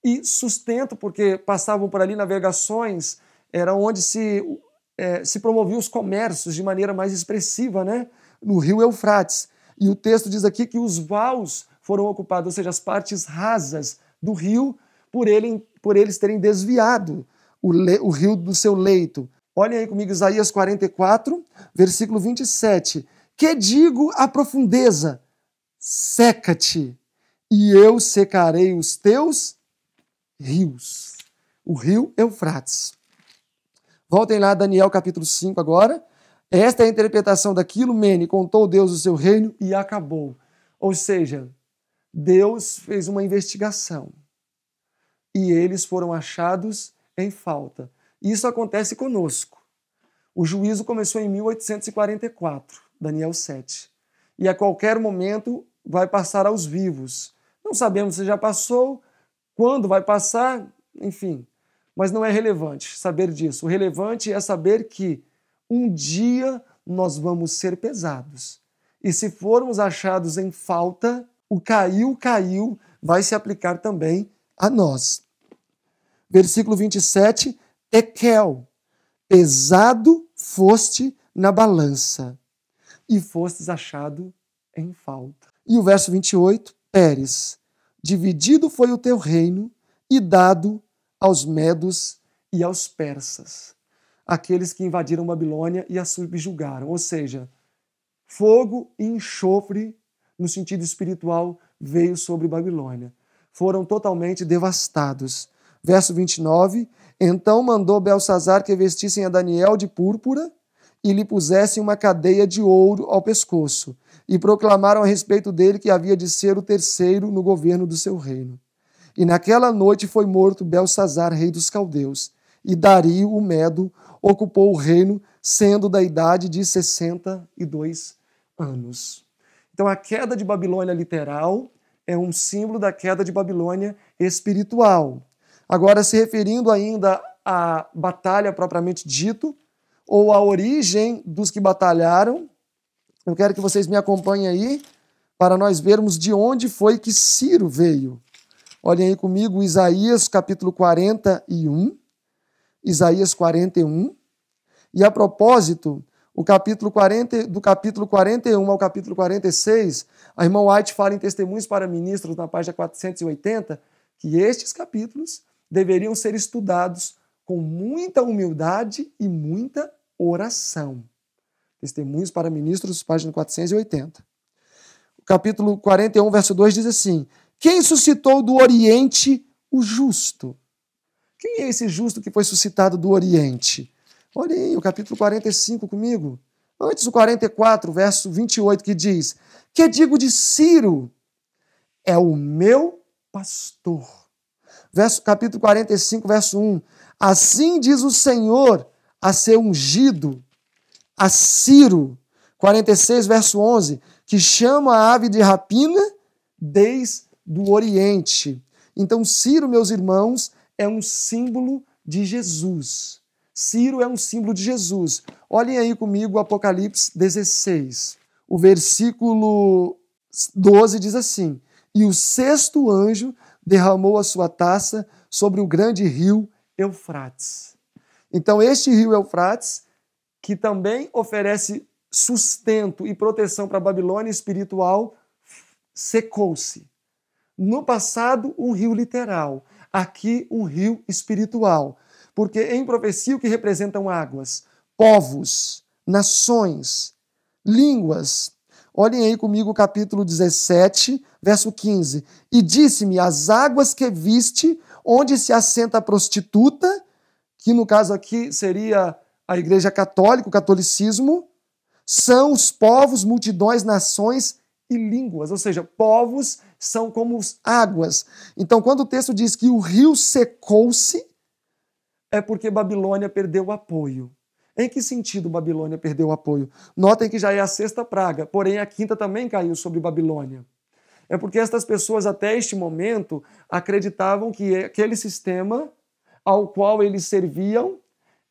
E sustento porque passavam por ali navegações, era onde se, é, se promoviam os comércios de maneira mais expressiva, né? No rio Eufrates. E o texto diz aqui que os vaus foram ocupados, ou seja, as partes rasas do rio, por, ele, por eles terem desviado o, le, o rio do seu leito. Olhem aí comigo Isaías 44, versículo 27. Que digo à profundeza: seca-te, e eu secarei os teus rios. O rio Eufrates. Voltem lá, Daniel capítulo 5 agora. Esta é a interpretação daquilo, Mene, contou Deus o seu reino e acabou. Ou seja, Deus fez uma investigação e eles foram achados em falta. Isso acontece conosco. O juízo começou em 1844, Daniel 7. E a qualquer momento vai passar aos vivos. Não sabemos se já passou, quando vai passar, enfim. Mas não é relevante saber disso. O relevante é saber que um dia nós vamos ser pesados. E se formos achados em falta, o caiu, caiu, vai se aplicar também a nós. Versículo 27, Tekel, pesado foste na balança e fostes achado em falta. E o verso 28, Pérez, dividido foi o teu reino e dado aos medos e aos persas aqueles que invadiram Babilônia e a subjugaram. Ou seja, fogo e enxofre, no sentido espiritual, veio sobre Babilônia. Foram totalmente devastados. Verso 29: Então mandou Belsazar que vestissem a Daniel de púrpura e lhe pusessem uma cadeia de ouro ao pescoço, e proclamaram a respeito dele que havia de ser o terceiro no governo do seu reino. E naquela noite foi morto Belsazar, rei dos caldeus, e Dario, o Medo, ocupou o reino, sendo da idade de 62 anos. Então, a queda de Babilônia literal é um símbolo da queda de Babilônia espiritual. Agora, se referindo ainda à batalha propriamente dito, ou à origem dos que batalharam, eu quero que vocês me acompanhem aí para nós vermos de onde foi que Ciro veio. Olhem aí comigo Isaías capítulo 41. Isaías 41. E a propósito, o capítulo 40, do capítulo 41 ao capítulo 46, a irmã White fala em Testemunhos para Ministros, na página 480, que estes capítulos deveriam ser estudados com muita humildade e muita oração. Testemunhos para Ministros, página 480. O capítulo 41, verso 2 diz assim: Quem suscitou do Oriente o justo? Quem é esse justo que foi suscitado do Oriente? Olhem o capítulo 45 comigo. Antes o 44, verso 28, que diz: Que digo de Ciro? É o meu pastor. Verso, capítulo 45, verso 1. Assim diz o Senhor a ser ungido, a Ciro. 46, verso 11. Que chama a ave de rapina desde o Oriente. Então, Ciro, meus irmãos, é um símbolo de Jesus. Ciro é um símbolo de Jesus. Olhem aí comigo Apocalipse 16. O versículo 12 diz assim: E o sexto anjo derramou a sua taça sobre o grande rio Eufrates. Então, este rio Eufrates, que também oferece sustento e proteção para a Babilônia espiritual, secou-se. No passado, um rio literal aqui um rio espiritual. Porque em profecia o que representam águas? Povos, nações, línguas. Olhem aí comigo o capítulo 17, verso 15. E disse-me: As águas que viste, onde se assenta a prostituta, que no caso aqui seria a Igreja Católica, o catolicismo, são os povos, multidões, nações e línguas, ou seja, povos, são como águas. Então, quando o texto diz que o rio secou-se, é porque Babilônia perdeu o apoio. Em que sentido Babilônia perdeu o apoio? Notem que já é a sexta praga, porém a quinta também caiu sobre Babilônia. É porque estas pessoas, até este momento, acreditavam que aquele sistema ao qual eles serviam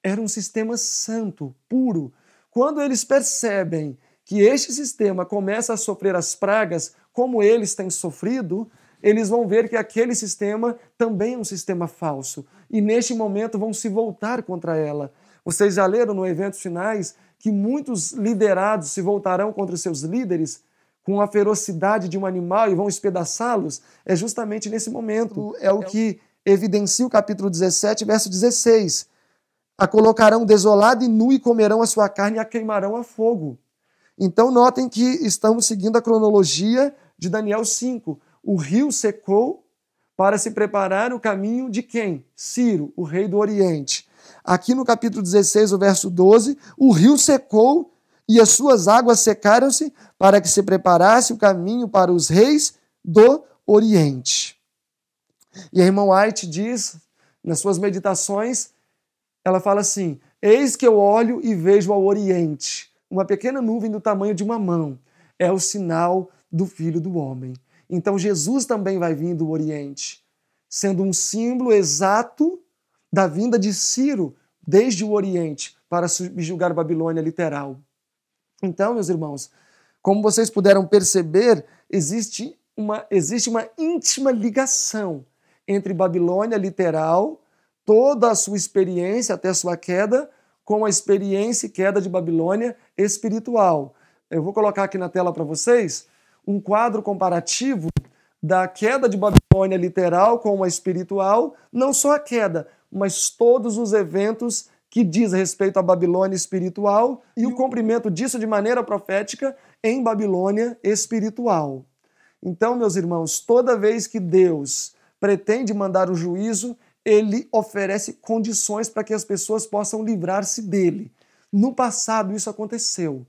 era um sistema santo, puro. Quando eles percebem que este sistema começa a sofrer as pragas, como eles têm sofrido, eles vão ver que aquele sistema também é um sistema falso. E neste momento vão se voltar contra ela. Vocês já leram no Eventos Finais que muitos liderados se voltarão contra seus líderes com a ferocidade de um animal e vão espedaçá-los? É justamente nesse momento. É o que evidencia o capítulo 17, verso 16. A colocarão desolada e nu e comerão a sua carne e a queimarão a fogo. Então, notem que estamos seguindo a cronologia de Daniel 5. O rio secou para se preparar o caminho de quem? Ciro, o rei do Oriente. Aqui no capítulo 16, o verso 12, o rio secou e as suas águas secaram-se para que se preparasse o caminho para os reis do Oriente. E a irmã White diz, nas suas meditações, ela fala assim: Eis que eu olho e vejo ao Oriente, uma pequena nuvem do tamanho de uma mão. É o sinal do Filho do Homem. Então Jesus também vai vir do Oriente, sendo um símbolo exato da vinda de Ciro desde o Oriente para subjugar Babilônia literal. Então, meus irmãos, como vocês puderam perceber, existe uma, existe uma íntima ligação entre Babilônia literal, toda a sua experiência até a sua queda, com a experiência e queda de Babilônia espiritual. Eu vou colocar aqui na tela para vocês um quadro comparativo da queda de Babilônia literal com a espiritual, não só a queda, mas todos os eventos que diz respeito à Babilônia espiritual e o cumprimento disso de maneira profética em Babilônia espiritual. Então, meus irmãos, toda vez que Deus pretende mandar o juízo, ele oferece condições para que as pessoas possam livrar-se dele. No passado, isso aconteceu.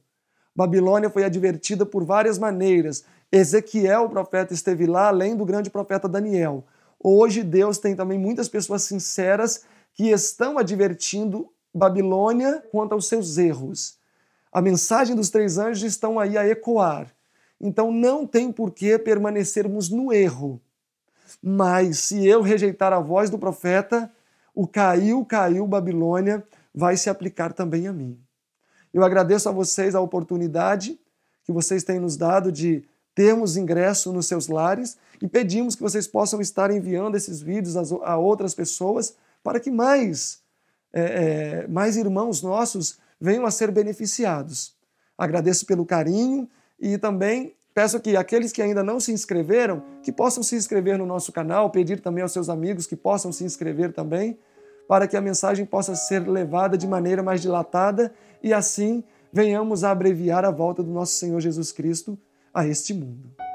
Babilônia foi advertida por várias maneiras. Ezequiel, o profeta, esteve lá, além do grande profeta Daniel. Hoje, Deus tem também muitas pessoas sinceras que estão advertindo Babilônia quanto aos seus erros. A mensagem dos três anjos estão aí a ecoar. Então, não tem por que permanecermos no erro. Mas, se eu rejeitar a voz do profeta, o caiu, caiu Babilônia vai se aplicar também a mim. Eu agradeço a vocês a oportunidade que vocês têm nos dado de termos ingresso nos seus lares e pedimos que vocês possam estar enviando esses vídeos a outras pessoas para que mais, é, é, mais irmãos nossos venham a ser beneficiados. Agradeço pelo carinho e também peço que aqueles que ainda não se inscreveram, que possam se inscrever no nosso canal, pedir também aos seus amigos que possam se inscrever também para que a mensagem possa ser levada de maneira mais dilatada e assim venhamos a abreviar a volta do nosso Senhor Jesus Cristo a este mundo.